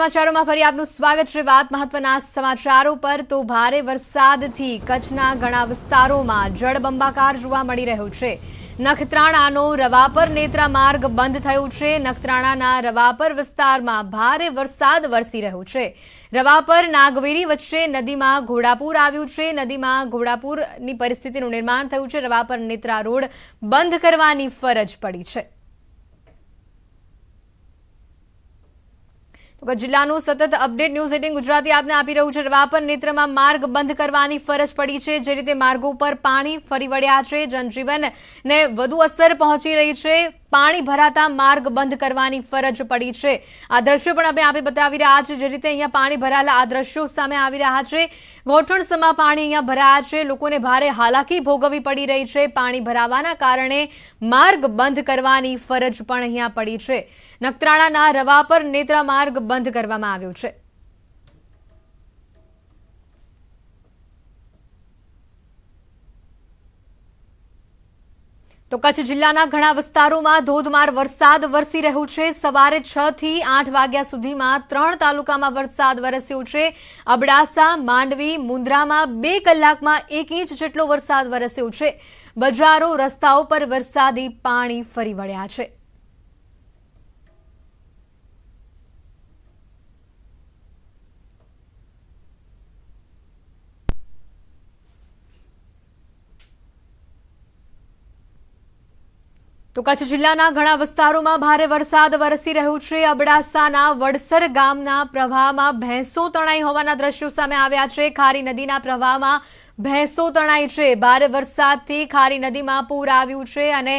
સમાચારોમાં ફરી આપનું સ્વાગત છે વાત મહત્વના સમાચારો પર તો ભારે વરસાદથી કચ્છના ઘણા વિસ્તારોમાં જળબંબાકાર જોવા મળી રહ્યો છે નખત્રાણાનો રવાપર નેત્રા માર્ગ બંધ થયો છે નખત્રાણાના રવાપર વિસ્તારમાં ભારે વરસાદ વરસી રહ્યો છે રવાપર નાગવેરી વચ્ચે નદીમાં ઘોડાપુર આવ્યું છે નદીમાં ઘોડાપુરની પરિસ્થિતિનું નિર્માણ થયું છે રવાપર નેત્રા રોડ બંધ કરવાની ફરજ પડી છે જિલ્લાનું સતત અપડેટ ન્યૂઝ એટીન ગુજરાતી આપને આપી રહ્યું છે રવાપર નેત્રમાં માર્ગ બંધ કરવાની ફરજ પડી છે જે રીતે માર્ગો પર પાણી ફરી વળ્યા છે જનજીવનને વધુ અસર પહોંચી રહી છે પાણી ભરાતા માર્ગ બંધ કરવાની ફરજ પડી છે આ દ્રશ્યો પણ અમે આપે બતાવી રહ્યા છે જે રીતે અહીંયા પાણી ભરાયેલા આ દ્રશ્યો સામે આવી રહ્યા છે ગોઠણસમાં પાણી અહીંયા ભરાયા છે લોકોને ભારે હાલાકી ભોગવવી પડી રહી છે પાણી ભરાવાના કારણે માર્ગ બંધ કરવાની ફરજ પણ અહીંયા પડી છે નખત્રાણાના રવાપર નેત્રા માર્ગ બંધ કરવામાં આવ્યો છે તો કચ્છ જિલ્લાના ઘણા વિસ્તારોમાં ધોધમાર વરસાદ વરસી રહ્યો છે સવારે છ થી આઠ વાગ્યા સુધીમાં ત્રણ તાલુકામાં વરસાદ વરસ્યો છે અબડાસા માંડવી મુન્દ્રામાં બે કલાકમાં એક ઇંચ જેટલો વરસાદ વરસ્યો છે બજારો રસ્તાઓ પર વરસાદી પાણી ફરી વળ્યા છે તો કચ્છ જિલ્લાના ઘણા વિસ્તારોમાં ભારે વરસાદ વરસી રહ્યો છે અબડાસાના વડસર ગામના પ્રવાહમાં ભેંસો તણાઈ હોવાના દ્રશ્યો સામે આવ્યા છે ખારી નદીના પ્રવાહમાં ભેંસો તણાઈ છે ભારે વરસાદથી ખારી નદીમાં પૂર આવ્યું છે અને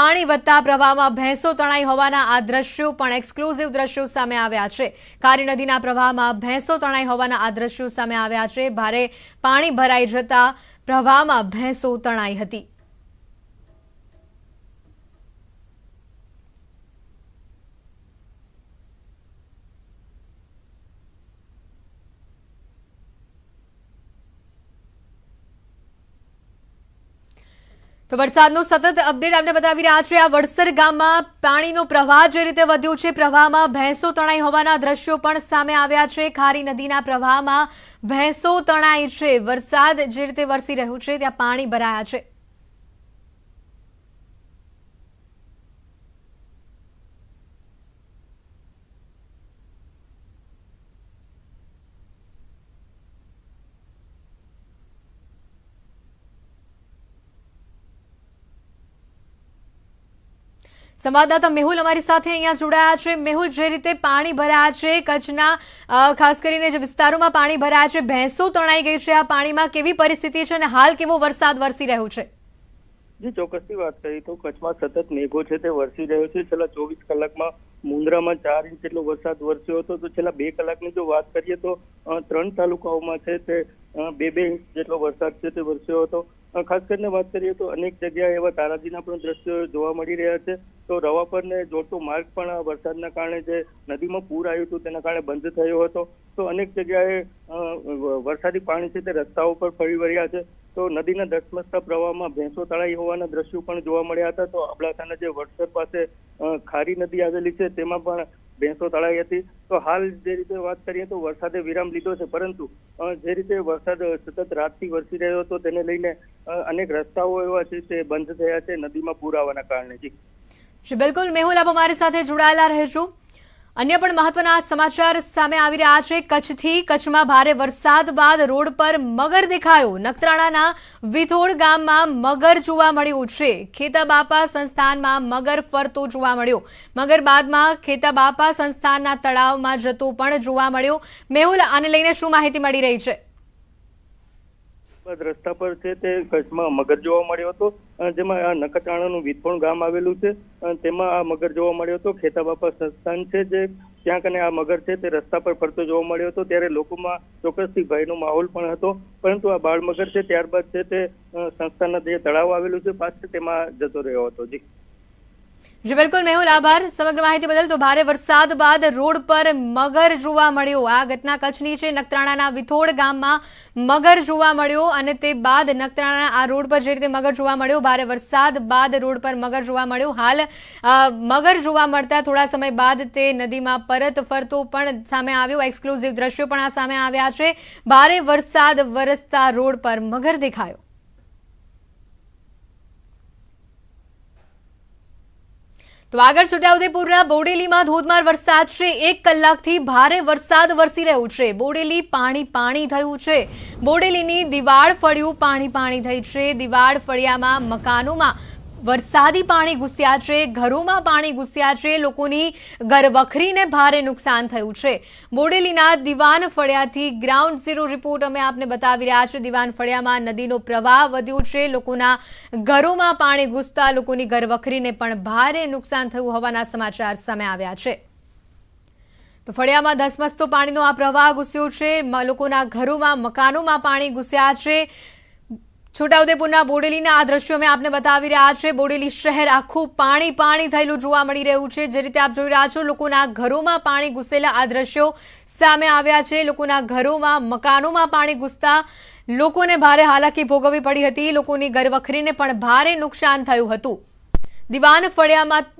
પાણી વધતા પ્રવાહમાં ભેંસો તણાઈ હોવાના આ દ્રશ્યો પણ એક્સક્લુઝિવ દ્રશ્યો સામે આવ્યા છે કારી નદીના પ્રવાહમાં ભેંસો તણાઈ હોવાના આ દ્રશ્યો સામે આવ્યા છે ભારે પાણી ભરાઈ જતા પ્રવાહમાં ભેંસો તણાઈ હતી તો વરસાદનો સતત અપડેટ આપણે બતાવી રહ્યા છે આ વડસર ગામમાં પાણીનો પ્રવાહ જે રીતે વધ્યો છે પ્રવાહમાં ભેંસો તણાઈ હોવાના દ્રશ્યો પણ સામે આવ્યા છે ખારી નદીના પ્રવાહમાં ભેંસો તણાઈ છે વરસાદ જે રીતે વરસી રહ્યું છે ત્યાં પાણી ભરાયા છે સંવાદદાતા મેહુલ અમારી સાથે અહીંયા જોડાયા છે મેહુલ જે રીતે પાણી ભરાયા છે કચ્છના ખાસ કરીને જે વિસ્તારોમાં પાણી ભરાયા છે ભેંસો તણાઈ ગઈ છે આ પાણીમાં કેવી પરિસ્થિતિ છે અને હાલ કેવો વરસાદ વરસી રહ્યો છે જે ચોક્કસથી વાત કરી તો કચ્છમાં સતત મેઘો છે તે વરસી રહ્યો છે છેલ્લા ચોવીસ કલાકમાં મુંદ્રામાં ચાર ઇંચ જેટલો વરસાદ વરસ્યો હતો તો છેલ્લા બે કલાકની જો વાત કરીએ તો ત્રણ તાલુકાઓમાં છે તે બે બે ઇંચ જેટલો વરસાદ છે તે વરસ્યો હતો ખાસ કરીને વાત કરીએ તો અનેક જગ્યાએ એવા તારાજીના પણ દ્રશ્યો જોવા મળી રહ્યા છે તો રવાપરને જોડતો માર્ગ પણ વરસાદના કારણે જે નદીમાં પૂર આવ્યું હતું તેના કારણે બંધ થયો હતો તો અનેક જગ્યાએ વરસાદી પાણી છે તે રસ્તાઓ પર ફરી વળ્યા છે તો નદીના ધસમસતા પ્રવાહમાં ભેંસો તળાઈ હોવાના દ્રશ્યો પણ જોવા મળ્યા હતા તો અબડાસાના જે વડસર પાસે ખારી નદી આવેલી છે તેમાં પણ ભેંસો તળાઈ હતી તો હાલ જે રીતે વાત કરીએ તો વરસાદે વિરામ લીધો છે પરંતુ જે રીતે વરસાદ સતત રાતથી વરસી રહ્યો હતો તેને લઈને અનેક રસ્તાઓ એવા છે તે બંધ થયા છે નદીમાં પૂર આવવાના કારણે જી જી બિલકુલ મેહુલ આપ અમારી સાથે જોડાયેલા રહેજો અન્ય પણ મહત્વના સમાચાર સામે આવી રહ્યા છે કચ્છથી કચ્છમાં ભારે વરસાદ બાદ રોડ પર મગર દેખાયો નખત્રાણાના વિથોડ ગામમાં મગર જોવા મળ્યું છે ખેતાબાપા સંસ્થાનમાં મગર ફરતો જોવા મળ્યો મગર બાદમાં ખેતાબાપા સંસ્થાનના તળાવમાં જતો પણ જોવા મળ્યો મેહુલ આને લઈને શું માહિતી મળી રહી છે રસ્તા પર છે તે કચ્છમાં મગર જોવા મળ્યો હતો જેમાં આ નખત્રાણાનું વિથોણ ગામ આવેલું છે તેમાં આ મગર જોવા મળ્યો હતો ખેતાબાપા સંસ્થાન છે જે ત્યાં કને આ મગર છે તે રસ્તા પર ફરતો જોવા મળ્યો હતો ત્યારે લોકોમાં ચોક્કસથી ભયનો માહોલ પણ હતો પરંતુ આ બાળ મગર છે ત્યારબાદ છે તે સંસ્થાના જે તળાવ આવેલું છે પાસે તેમાં જતો રહ્યો હતો જી જી બિલકુલ મેહુલ આભાર સમગ્ર માહિતી બદલ તો ભારે વરસાદ બાદ રોડ પર મગર જોવા મળ્યો આ ઘટના કચ્છની છે નખત્રાણાના વિથોડ ગામમાં મગર જોવા મળ્યો અને તે બાદ નખત્રાણાના આ રોડ પર જે રીતે મગર જોવા મળ્યો ભારે વરસાદ બાદ રોડ પર મગર જોવા મળ્યો હાલ મગર જોવા મળતા થોડા સમય બાદ તે નદીમાં પરત ફરતો પણ સામે આવ્યો એક્સક્લુઝિવ દ્રશ્યો પણ આ સામે આવ્યા છે ભારે વરસાદ વરસતા રોડ પર મગર દેખાયો તો આગળ છોટાઉદેપુરના બોડેલીમાં ધોધમાર વરસાદ છે એક કલાકથી ભારે વરસાદ વરસી રહ્યો છે બોડેલી પાણી પાણી થયું છે બોડેલીની દિવાળ ફળ્યું પાણી પાણી થઈ છે દિવાળ ફળિયામાં મકાનોમાં વરસાદી પાણી ઘૂસ્યા છે ઘરોમાં પાણી ઘૂસ્યા છે લોકોની ઘરવખરીને ભારે નુકસાન થયું છે બોડેલીના દિવાન ફળિયાથી ગ્રાઉન્ડ ઝીરો રિપોર્ટ અમે આપને બતાવી રહ્યા છીએ દિવાન ફળિયામાં નદીનો પ્રવાહ વધ્યો છે લોકોના ઘરોમાં પાણી ઘૂસતા લોકોની ઘરવખરીને પણ ભારે નુકસાન થયું હોવાના સમાચાર સામે આવ્યા છે તો ફળિયામાં ધસમસતો પાણીનો આ પ્રવાહ ઘૂસ્યો છે લોકોના ઘરોમાં મકાનોમાં પાણી ઘૂસ્યા છે છોટાઉદેપુરના બોડેલીના આ દ્રશ્યો મેં આપને બતાવી રહ્યા છે બોડેલી શહેર આખું પાણી પાણી થયેલું જોવા મળી રહ્યું છે જે રીતે આપ જોઈ રહ્યા છો લોકોના ઘરોમાં પાણી ઘૂસેલા આ દ્રશ્યો સામે આવ્યા છે લોકોના ઘરોમાં મકાનોમાં પાણી ઘૂસતા લોકોને ભારે હાલાકી ભોગવવી પડી હતી લોકોની ઘરવખરીને પણ ભારે નુકસાન થયું હતું દિવાન ફળિયામાં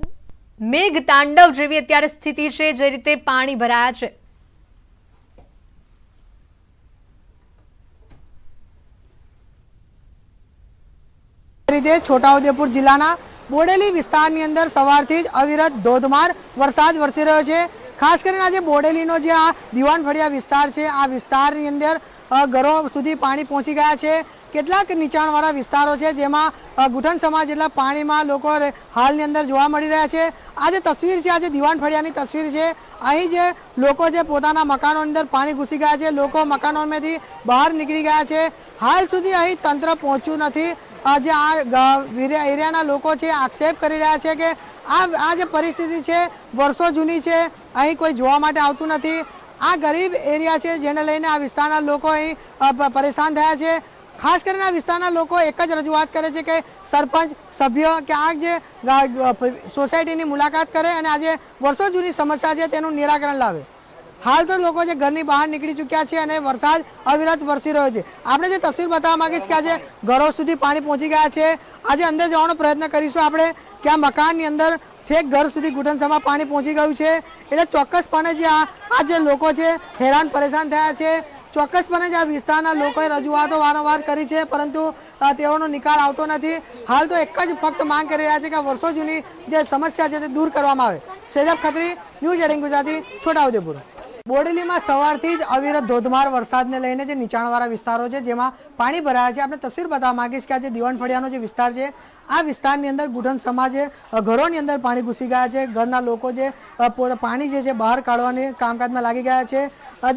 મેઘ તાંડવ જેવી અત્યારે સ્થિતિ છે જે રીતે પાણી ભરાયા છે રીદે છોટાઉદેપુર જિલ્લાના બોડેલી વિસ્તારની અંદર સવારથી જ અવિરત ધોધમાર વરસાદ વર્ષાદ વર્ષી રહ્યો છે ખાસ કરીને આજે બોડેલીનો જે આ દિવાન ફળિયા વિસ્તાર છે આ વિસ્તારની અંદર ઘરહો સુધી પાણી પહોંચી ગાયા છે કેટલાય નીચાણવાળા વિસ્તારો છે જેમાં ગુઠન સમાજ એટલા પાણીમાં લોકો હાલની અંદર જોવા મળી રહ્યા છે આજે તસવીર છે આજે દિવાન ફળિયાની તસવીર છે આહી જે લોકો જે પોતાના મકાનો અંદર પાણી ઘૂસી ગાયા છે લોકો મકાનોમાંથી બહાર નીકળી ગયા છે હાલ સુધી આ તંત્ર પહોંચ્યું નથી જે આ એરિયાના લોકો છે આક્ષેપ કરી રહ્યા છે કે આ આ જે પરિસ્થિતિ છે વર્ષો જૂની છે અહીં કોઈ જોવા માટે આવતું નથી આ ગરીબ એરિયા છે જેને લઈને આ વિસ્તારના લોકો અહીં પરેશાન થયા છે ખાસ કરીને આ વિસ્તારના લોકો એક જ રજૂઆત કરે છે કે સરપંચ સભ્ય કે આ જે સોસાયટીની મુલાકાત કરે અને આજે વર્ષો જૂની સમસ્યા છે તેનું નિરાકરણ લાવે હાલ તો લોકો જે ઘરની બહાર નીકળી ચૂક્યા છે અને વરસાદ અવિરત વરસી રહ્યો છે આપણે જે તસવીર બતાવવા માંગીએ છીએ કે આજે ઘરો સુધી પાણી પહોંચી ગયા છે આજે અંદર જવાનો પ્રયત્ન કરીશું આપણે કે આ મકાનની અંદર છેક ઘર સુધી ઘૂંટણસામાં પાણી પહોંચી ગયું છે એટલે ચોક્કસપણે જે આ આ જે લોકો છે હેરાન પરેશાન થયા છે ચોક્કસપણે જે આ વિસ્તારના લોકોએ રજૂઆતો વારંવાર કરી છે પરંતુ તેઓનો નિકાલ આવતો નથી હાલ તો એક જ ફક્ત માંગ કરી રહ્યા છે કે વર્ષો જૂની જે સમસ્યા છે તે દૂર કરવામાં આવે સેજબ ખત્રી ન્યૂઝ એડિંગ ગુજરાતી છોટાઉદેપુર બોડેલીમાં સવારથી જ અવિરત ધોધમાર વરસાદને લઈને જે નીચાણવાળા વિસ્તારો છે જેમાં પાણી ભરાયા છે આપણે તસવીર બતાવવા માંગીશ કે આજે દિવાણ ફળિયાનો જે વિસ્તાર છે આ વિસ્તારની અંદર ગુઠન સમાજે ઘરોની અંદર પાણી ઘૂસી ગયા છે ઘરના લોકો જે પાણી જે છે બહાર કાઢવાની કામકાજમાં લાગી ગયા છે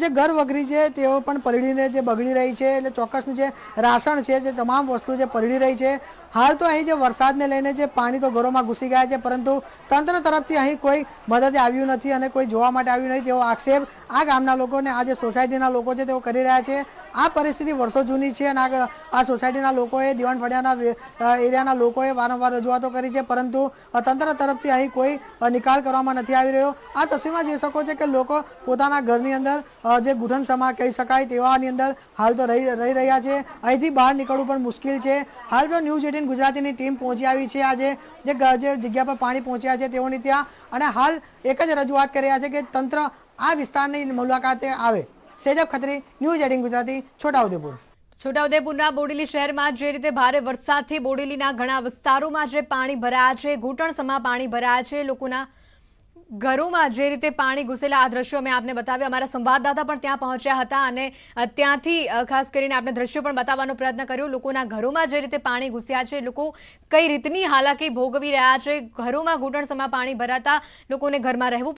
જે ઘર વગરી છે તેઓ પણ પલળીને જે બગડી રહી છે એટલે ચોક્કસનું જે રાશન છે જે તમામ વસ્તુ જે પલળી રહી છે હાલ તો અહીં જે વરસાદને લઈને જે પાણી તો ઘરોમાં ઘૂસી ગયા છે પરંતુ તંત્ર તરફથી અહીં કોઈ મદદ આવ્યું નથી અને કોઈ જોવા માટે આવ્યું નથી તેવો આક્ષેપ આ ગામના લોકોને આ જે સોસાયટીના લોકો છે તેઓ કરી રહ્યા છે આ પરિસ્થિતિ વર્ષો જૂની છે અને આ સોસાયટીના લોકોએ દિવાણ ફળિયાના એરિયાના લોકોએ લોકોએ વારંવાર રજૂઆતો કરી છે પરંતુ તંત્ર તરફથી અહીં કોઈ નિકાલ કરવામાં નથી આવી રહ્યો આ તસવીરમાં જોઈ શકો છો કે લોકો પોતાના ઘરની અંદર જે ગુઠન સમા કહી શકાય તેવાની અંદર હાલ તો રહી રહી રહ્યા છે અહીંથી બહાર નીકળવું પણ મુશ્કેલ છે હાલ તો ન્યૂઝ એટીન ગુજરાતીની ટીમ પહોંચી આવી છે આજે જે જગ્યા પર પાણી પહોંચ્યા છે તેઓની ત્યાં અને હાલ એક જ રજૂઆત કરી રહ્યા છે કે તંત્ર આ વિસ્તારની મુલાકાતે આવે સેજબ ખત્રી ન્યૂઝ એટીન ગુજરાતી છોટાઉદેપુર છોટાઉદેપુરના બોડેલી શહેરમાં જે રીતે ભારે વરસાદથી બોડેલીના ઘણા વિસ્તારોમાં જે પાણી ભરાયા છે ઘૂંટણસમાં પાણી ભરાયા છે લોકોના ઘરોમાં જે રીતે પાણી ઘૂસેલા આ દ્રશ્યો અમે આપને બતાવ્યા અમારા સંવાદદાતા પણ ત્યાં પહોંચ્યા હતા અને ત્યાંથી ખાસ કરીને આપણે દ્રશ્યો પણ બતાવવાનો પ્રયત્ન કર્યો લોકોના ઘરોમાં જે રીતે પાણી ઘૂસ્યા છે લોકો કઈ રીતની હાલાકી ભોગવી રહ્યા છે ઘરોમાં ઘૂંટણસમાં પાણી ભરાતા લોકોને ઘરમાં રહેવું